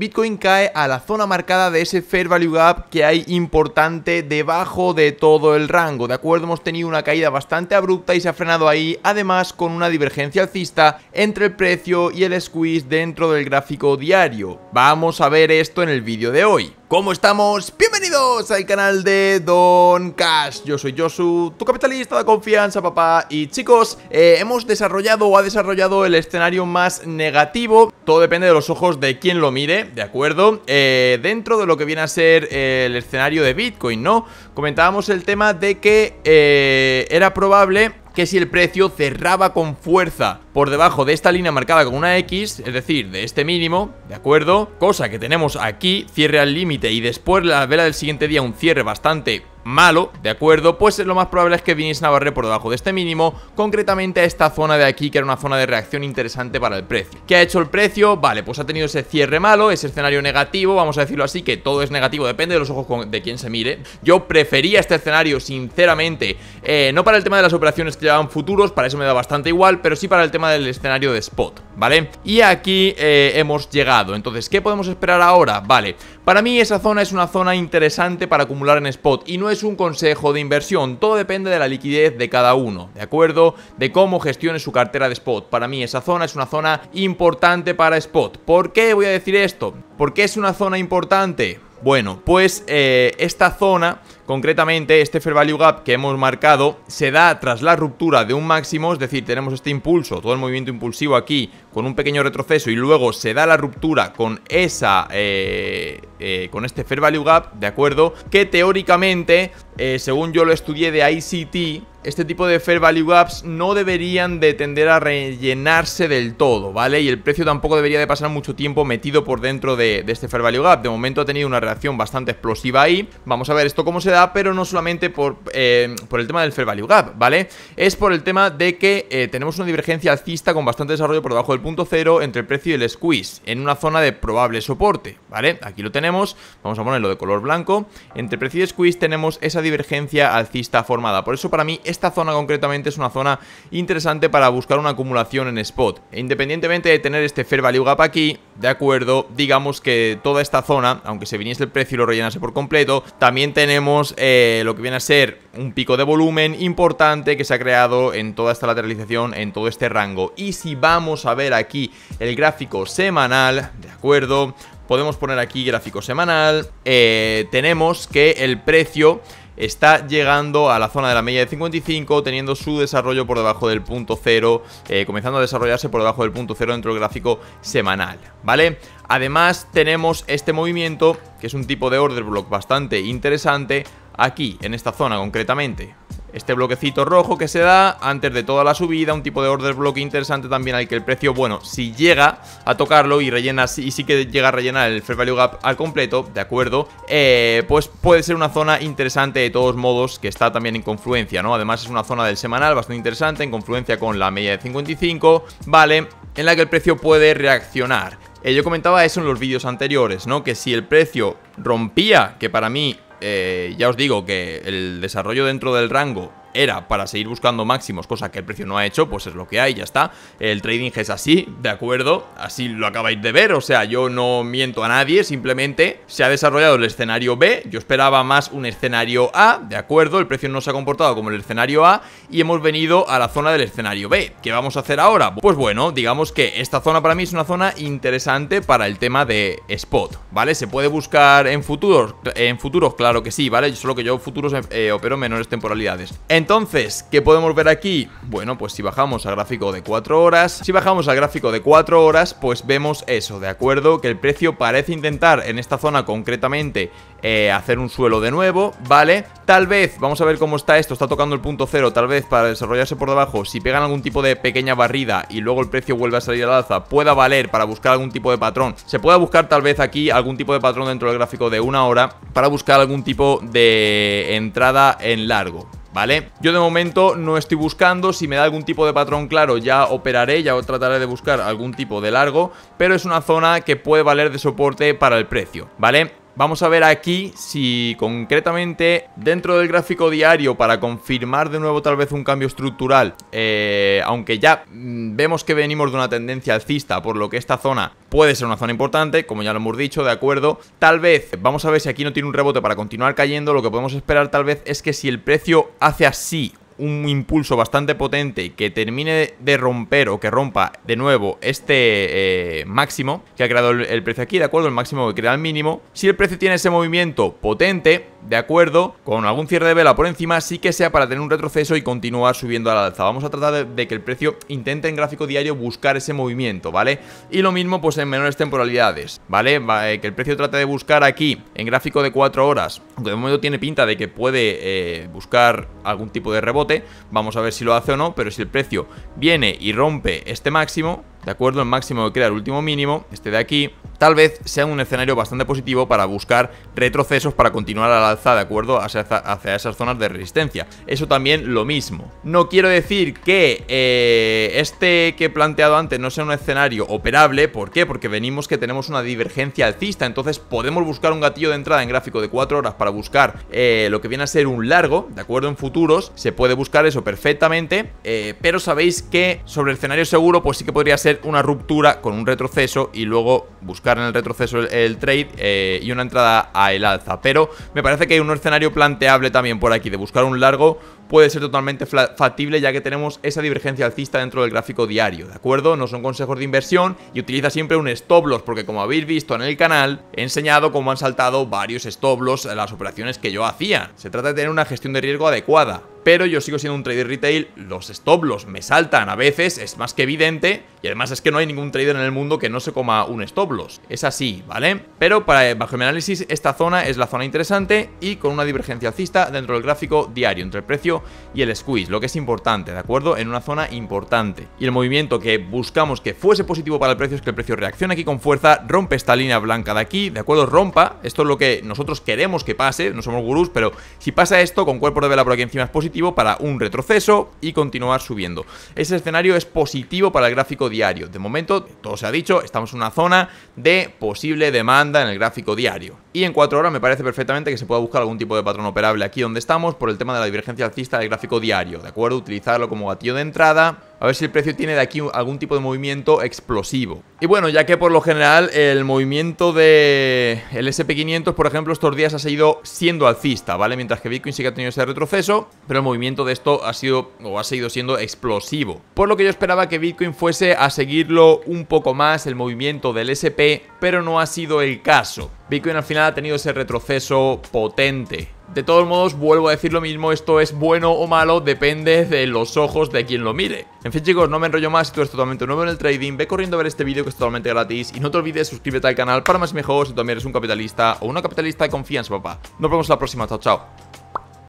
Bitcoin cae a la zona marcada de ese fair value gap que hay importante debajo de todo el rango. De acuerdo, hemos tenido una caída bastante abrupta y se ha frenado ahí, además con una divergencia alcista entre el precio y el squeeze dentro del gráfico diario. Vamos a ver esto en el vídeo de hoy. ¿Cómo estamos? Bienvenidos al canal de Don Cash Yo soy Josu, tu capitalista de confianza papá Y chicos, eh, hemos desarrollado o ha desarrollado el escenario más negativo Todo depende de los ojos de quien lo mire, ¿de acuerdo? Eh, dentro de lo que viene a ser el escenario de Bitcoin, ¿no? Comentábamos el tema de que eh, era probable que si el precio cerraba con fuerza por debajo de esta línea marcada con una X, es decir, de este mínimo, ¿de acuerdo? Cosa que tenemos aquí, cierre al límite y después la vela del siguiente día un cierre bastante malo, ¿de acuerdo? Pues lo más probable es que viniesen a barrer por debajo de este mínimo, concretamente a esta zona de aquí, que era una zona de reacción interesante para el precio. ¿Qué ha hecho el precio? Vale, pues ha tenido ese cierre malo, ese escenario negativo, vamos a decirlo así, que todo es negativo, depende de los ojos de quien se mire. Yo prefería este escenario, sinceramente, eh, no para el tema de las operaciones que llevan futuros, para eso me da bastante igual, pero sí para el tema del escenario de spot. ¿vale? Y aquí eh, hemos llegado. Entonces, ¿qué podemos esperar ahora? Vale, para mí esa zona es una zona interesante para acumular en spot y no es un consejo de inversión, todo depende de la liquidez de cada uno, ¿de acuerdo? De cómo gestione su cartera de spot. Para mí esa zona es una zona importante para spot. ¿Por qué voy a decir esto? Porque es una zona importante? Bueno, pues eh, esta zona, concretamente este Fair Value Gap que hemos marcado, se da tras la ruptura de un máximo, es decir, tenemos este impulso, todo el movimiento impulsivo aquí, con un pequeño retroceso y luego se da la ruptura con esa, eh, eh, con este Fair Value Gap, ¿de acuerdo? Que teóricamente, según yo lo estudié de ICT, este tipo de fair value gaps no deberían de tender a rellenarse del todo, ¿vale? Y el precio tampoco debería de pasar mucho tiempo metido por dentro de, este fair value gap. De momento ha tenido una reacción bastante explosiva ahí. Vamos a ver esto cómo se da, pero no solamente por, eh, por el tema del fair value gap, ¿vale? Es por el tema de que eh, tenemos una divergencia alcista con bastante desarrollo por debajo del punto cero entre el precio y el squeeze, en una zona de probable soporte, ¿vale? Aquí lo tenemos, vamos a ponerlo de color blanco. Entre precio y squeeze tenemos esa divergencia alcista formada. Por eso para mí esta zona concretamente es una zona interesante para buscar una acumulación en spot. E independientemente de tener este fair value gap aquí, de acuerdo, digamos que toda esta zona, aunque se viniese el precio y lo rellenase por completo, también tenemos eh, lo que viene a ser un pico de volumen importante que se ha creado en toda esta lateralización, en todo este rango. Y si vamos a ver aquí el gráfico semanal, de acuerdo, podemos poner aquí gráfico semanal, eh, tenemos que el precio está llegando a la zona de la media de 55, teniendo su desarrollo por debajo del punto cero, eh, comenzando a desarrollarse por debajo del punto cero dentro del gráfico semanal, ¿vale? Además tenemos este movimiento, que es un tipo de order block bastante interesante, aquí, en esta zona concretamente, este bloquecito rojo que se da antes de toda la subida, un tipo de order bloque interesante también al que el precio, bueno, si llega a tocarlo y rellena, y sí que llega a rellenar el fair value gap al completo, ¿de acuerdo? Eh, pues puede ser una zona interesante de todos modos que está también en confluencia, ¿no? Además es una zona del semanal bastante interesante, en confluencia con la media de 55, ¿vale? En la que el precio puede reaccionar. Eh, yo comentaba eso en los vídeos anteriores, ¿no? Que si el precio rompía, que para mí, eh, ya os digo que el desarrollo dentro del rango era para seguir buscando máximos, cosa que el precio no ha hecho, pues es lo que hay, ya está. El trading es así, de acuerdo, así lo acabáis de ver, o sea, yo no miento a nadie, simplemente se ha desarrollado el escenario B, yo esperaba más un escenario A, de acuerdo, el precio no se ha comportado como el escenario A y hemos venido a la zona del escenario B. ¿Qué vamos a hacer ahora? Pues bueno, digamos que esta zona para mí es una zona interesante para el tema de spot, ¿vale? Se puede buscar en futuros, en futuros, claro que sí, ¿vale? Solo que yo futuros eh, opero menores temporalidades. Entonces, ¿qué podemos ver aquí? Bueno, pues si bajamos al gráfico de 4 horas, si bajamos al gráfico de 4 horas, pues vemos eso, ¿de acuerdo? Que el precio parece intentar en esta zona concretamente eh, hacer un suelo de nuevo, ¿vale? Tal vez, vamos a ver cómo está esto, está tocando el punto cero, tal vez para desarrollarse por debajo, si pegan algún tipo de pequeña barrida y luego el precio vuelve a salir al alza, pueda valer para buscar algún tipo de patrón. Se pueda buscar tal vez aquí algún tipo de patrón dentro del gráfico de una hora para buscar algún tipo de entrada en largo, ¿vale? Yo de momento no estoy buscando, si me da algún tipo de patrón claro ya operaré, ya trataré de buscar algún tipo de largo, pero es una zona que puede valer de soporte para el precio, ¿vale? Vamos a ver aquí si concretamente dentro del gráfico diario para confirmar de nuevo tal vez un cambio estructural, eh, aunque ya mm, vemos que venimos de una tendencia alcista, por lo que esta zona puede ser una zona importante, como ya lo hemos dicho, de acuerdo. Tal vez, vamos a ver si aquí no tiene un rebote para continuar cayendo, lo que podemos esperar tal vez es que si el precio hace así un impulso bastante potente que termine de romper o que rompa de nuevo este eh, máximo que ha creado el, el precio aquí, ¿de acuerdo? El máximo que crea el mínimo. Si el precio tiene ese movimiento potente, de acuerdo, con algún cierre de vela por encima, sí que sea para tener un retroceso y continuar subiendo la alza. Vamos a tratar de, que el precio intente en gráfico diario buscar ese movimiento, ¿vale? Y lo mismo pues en menores temporalidades, ¿vale? Eh, que el precio trate de buscar aquí, en gráfico de 4 horas, aunque de momento tiene pinta de que puede eh, buscar algún tipo de rebote, vamos a ver si lo hace o no, pero si el precio viene y rompe este máximo, de acuerdo, el máximo que crea el último mínimo, este de aquí, tal vez sea un escenario bastante positivo para buscar retrocesos para continuar al alza, de acuerdo, hacia, esas zonas de resistencia. Eso también lo mismo. No quiero decir que eh, este que he planteado antes no sea un escenario operable, ¿por qué? Porque venimos que tenemos una divergencia alcista, entonces podemos buscar un gatillo de entrada en gráfico de 4 horas para buscar eh, lo que viene a ser un largo, ¿de acuerdo? En futuros se puede buscar eso perfectamente, eh, pero sabéis que sobre el escenario seguro pues sí que podría ser una ruptura con un retroceso y luego buscar en el retroceso el, trade eh, y una entrada a el alza. Pero me parece que hay un escenario planteable también por aquí de buscar un largo puede ser totalmente factible ya que tenemos esa divergencia alcista dentro del gráfico diario, ¿de acuerdo? No son consejos de inversión y utiliza siempre un stop loss porque como habéis visto en el canal he enseñado cómo han saltado varios stop loss las operaciones que yo hacía. Se trata de tener una gestión de riesgo adecuada pero yo sigo siendo un trader retail, los stop loss me saltan a veces, es más que evidente, y además es que no hay ningún trader en el mundo que no se coma un stop loss, es así, ¿vale? Pero para bajo mi análisis, esta zona es la zona interesante y con una divergencia alcista dentro del gráfico diario entre el precio y el squeeze, lo que es importante, ¿de acuerdo? En una zona importante. Y el movimiento que buscamos que fuese positivo para el precio es que el precio reaccione aquí con fuerza, rompe esta línea blanca de aquí, ¿de acuerdo? Rompa, esto es lo que nosotros queremos que pase, no somos gurús, pero si pasa esto con cuerpo de vela por aquí encima es positivo, para un retroceso y continuar subiendo. Ese escenario es positivo para el gráfico diario. De momento, todo se ha dicho, estamos en una zona de posible demanda en el gráfico diario. Y en cuatro horas me parece perfectamente que se pueda buscar algún tipo de patrón operable aquí donde estamos por el tema de la divergencia alcista del gráfico diario, ¿de acuerdo? Utilizarlo como gatillo de entrada a ver si el precio tiene de aquí algún tipo de movimiento explosivo. Y bueno, ya que por lo general el movimiento de SP500, por ejemplo, estos días ha seguido siendo alcista, ¿vale? Mientras que Bitcoin sí que ha tenido ese retroceso, pero el movimiento de esto ha sido o ha seguido siendo explosivo. Por lo que yo esperaba que Bitcoin fuese a seguirlo un poco más el movimiento del SP, pero no ha sido el caso. Bitcoin al final ha tenido ese retroceso potente. De todos modos, vuelvo a decir lo mismo, esto es bueno o malo, depende de los ojos de quien lo mire. En fin chicos, no me enrollo más, si tú eres totalmente nuevo en el trading, ve corriendo a ver este vídeo que es totalmente gratis y no te olvides suscríbete al canal para más y mejor si también eres un capitalista o una capitalista de confianza, papá. Nos vemos la próxima, chao chao.